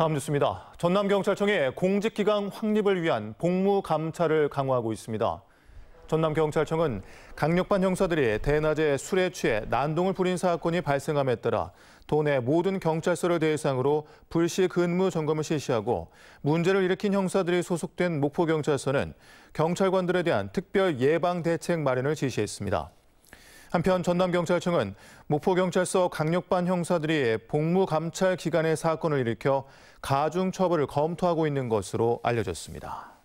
다음 뉴스입니다. 전남경찰청이 공직기강 확립을 위한 복무 감찰을 강화하고 있습니다. 전남경찰청은 강력반 형사들이 대낮에 술에 취해 난동을 부린 사건이 발생함에 따라 도내 모든 경찰서를 대상으로 불시 근무 점검을 실시하고 문제를 일으킨 형사들이 소속된 목포경찰서는 경찰관들에 대한 특별 예방 대책 마련을 지시했습니다. 한편 전남경찰청은 목포경찰서 강력반 형사들이 복무감찰 기간의 사건을 일으켜 가중처벌을 검토하고 있는 것으로 알려졌습니다.